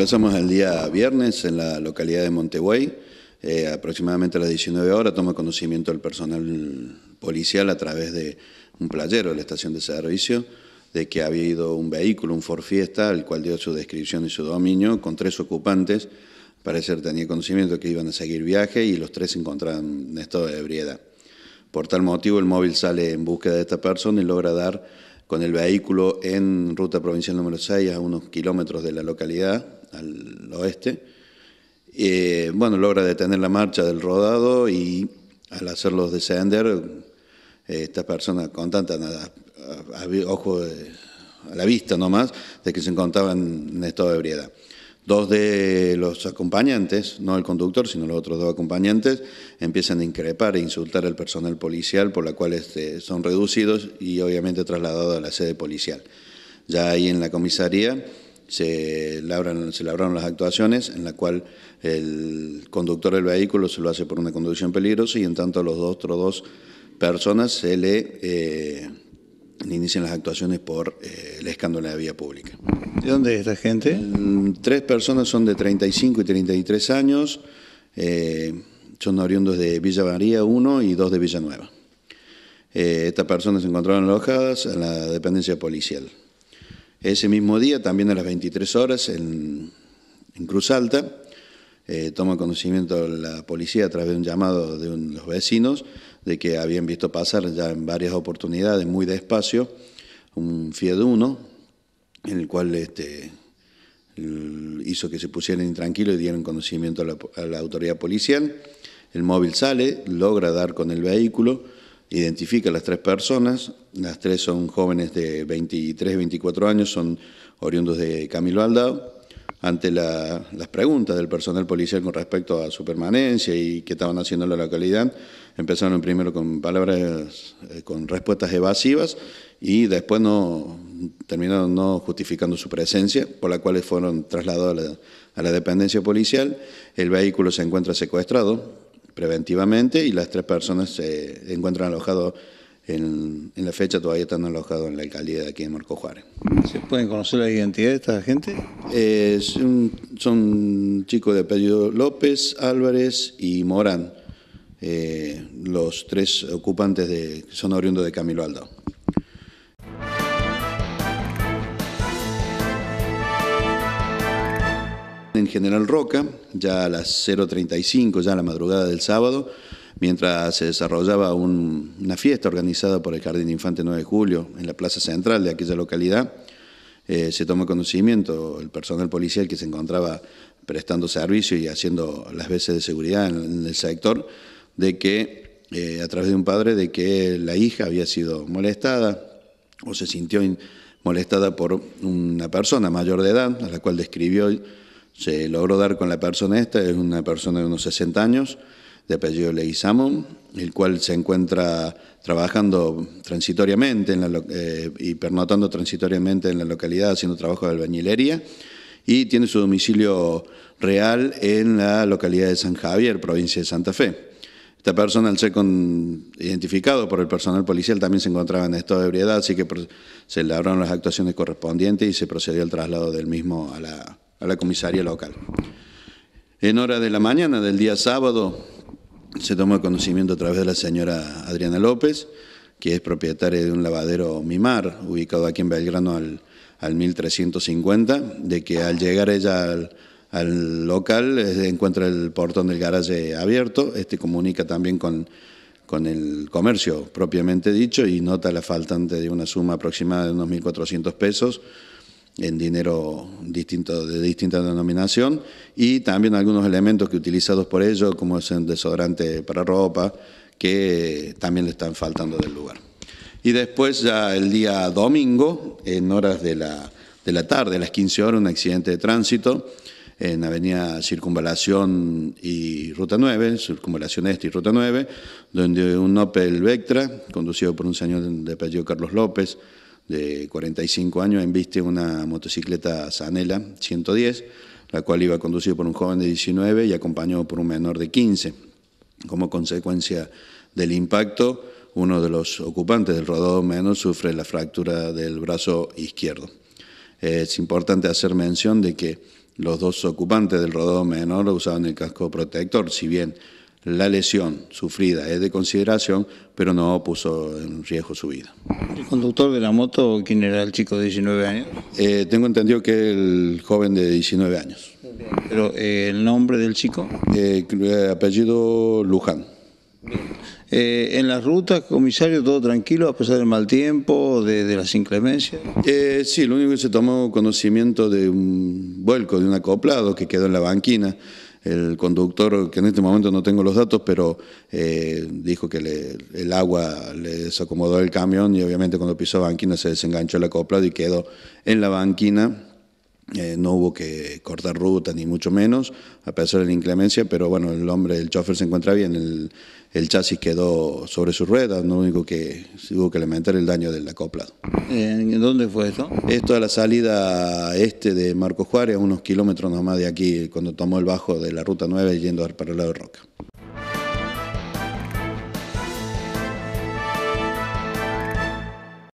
empezamos el día viernes en la localidad de Monteguay, eh, aproximadamente a las 19 horas, toma conocimiento el personal policial a través de un playero de la estación de servicio de que había ido un vehículo, un Ford Fiesta, el cual dio su descripción y su dominio, con tres ocupantes, parecer tenía conocimiento que iban a seguir viaje y los tres se encontraban en estado de ebriedad. Por tal motivo, el móvil sale en búsqueda de esta persona y logra dar con el vehículo en ruta provincial número 6 a unos kilómetros de la localidad, al oeste. Eh, bueno, logra detener la marcha del rodado y al hacerlos descender, eh, estas personas tanta nada a, a, ojo eh, a la vista nomás de que se encontraban en estado de ebriedad. Dos de los acompañantes, no el conductor, sino los otros dos acompañantes, empiezan a increpar e insultar al personal policial, por la cual este, son reducidos y obviamente trasladados a la sede policial. Ya ahí en la comisaría se labraron las actuaciones en la cual el conductor del vehículo se lo hace por una conducción peligrosa y en tanto a los dos, otros dos personas se le, eh, inician las actuaciones por eh, el escándalo de la vía pública. ¿De dónde es esta gente? Mm, tres personas son de 35 y 33 años, eh, son oriundos de Villa María 1 y dos de Villanueva. Estas personas se encontraron alojadas en la dependencia policial. Ese mismo día, también a las 23 horas, en, Cruz Alta, eh, toma conocimiento la policía a través de un llamado de los vecinos de que habían visto pasar ya en varias oportunidades, muy despacio, un Fiat Uno, en el cual este, hizo que se pusieran intranquilos y dieron conocimiento a la autoridad policial. El móvil sale, logra dar con el vehículo identifica las tres personas, las tres son jóvenes de 23, 24 años, son oriundos de Camilo Aldao, ante las preguntas del personal policial con respecto a su permanencia y qué estaban haciendo en la localidad, empezaron primero con palabras, eh, con respuestas evasivas y después no terminaron no justificando su presencia, por la cual fueron trasladados a la dependencia policial. El vehículo se encuentra secuestrado, preventivamente y las tres personas se encuentran alojados en, la fecha, todavía están alojados en la alcaldía de aquí en Marco Juárez. ¿Se pueden conocer la identidad de esta gente? Eh, son, chicos de apellido López, Álvarez y Morán, eh, los tres ocupantes de, son oriundos de Camilo Aldo. en General Roca, ya a las 0.35, ya a la madrugada del sábado, mientras se desarrollaba una fiesta organizada por el Jardín Infante 9 de Julio en la plaza central de aquella localidad. Eh, se tomó conocimiento el personal policial que se encontraba prestando servicio y haciendo las veces de seguridad en, el sector, de que, eh, a través de un padre, de que la hija había sido molestada o se sintió molestada por una persona mayor de edad, a la cual describió se logró dar con la persona esta, es una persona de unos 60 años, de apellido Leguizamón, el cual se encuentra trabajando transitoriamente en la, y eh, pernotando transitoriamente en la localidad haciendo trabajo de albañilería y tiene su domicilio real en la localidad de San Javier, provincia de Santa Fe. Esta persona, al ser identificado por el personal policial, también se encontraba en estado de ebriedad, así que se labraron las actuaciones correspondientes y se procedió al traslado del mismo a la, a la comisaría local. En hora de la mañana del día sábado se tomó conocimiento a través de la señora Adriana López, que es propietaria de un lavadero Mimar, ubicado aquí en Belgrano al, 1350, de que al llegar ella al, local encuentra el portón del garaje abierto, este comunica también con, con el comercio propiamente dicho y nota la faltante de una suma aproximada de unos 1.400 pesos en dinero distinto, de distinta denominación y también algunos elementos que utilizados por ellos, como es el desodorante para ropa, que también le están faltando del lugar. Y después ya el día domingo, en horas de la, de la tarde, a las 15 horas, un accidente de tránsito en Avenida Circunvalación y Ruta 9, Circunvalación Este y Ruta 9, donde un Opel Vectra, conducido por un señor de apellido Carlos López, de 45 años inviste una motocicleta Zanella 110, la cual iba conducida por un joven de 19 y acompañado por un menor de 15. Como consecuencia del impacto, uno de los ocupantes del rodado menor sufre la fractura del brazo izquierdo. Es importante hacer mención de que los dos ocupantes del rodado menor usaban el casco protector, si bien la lesión sufrida es de consideración, pero no puso en riesgo su vida. ¿El conductor de la moto, quién era el chico de 19 años? Eh, tengo entendido que el joven de 19 años. ¿Pero eh, el nombre del chico? Eh, apellido Luján. en la ruta, comisario, todo tranquilo a pesar del mal tiempo, de, las inclemencias. sí, lo único que se tomó conocimiento de un vuelco, de un acoplado que quedó en la banquina el conductor, que en este momento no tengo los datos, pero eh, dijo que el agua le desacomodó el camión y obviamente cuando pisó banquina se desenganchó la copla y quedó en la banquina eh, no hubo que cortar ruta, ni mucho menos, a pesar de la inclemencia, pero bueno, el hombre, el chofer se encuentra bien, el, chasis quedó sobre sus ruedas, lo único que hubo que lamentar el daño del acoplado. ¿En dónde fue esto? Esto a la salida este de Marco Juárez, a unos kilómetros nomás de aquí, cuando tomó el bajo de la ruta 9 yendo para el lado de Roca.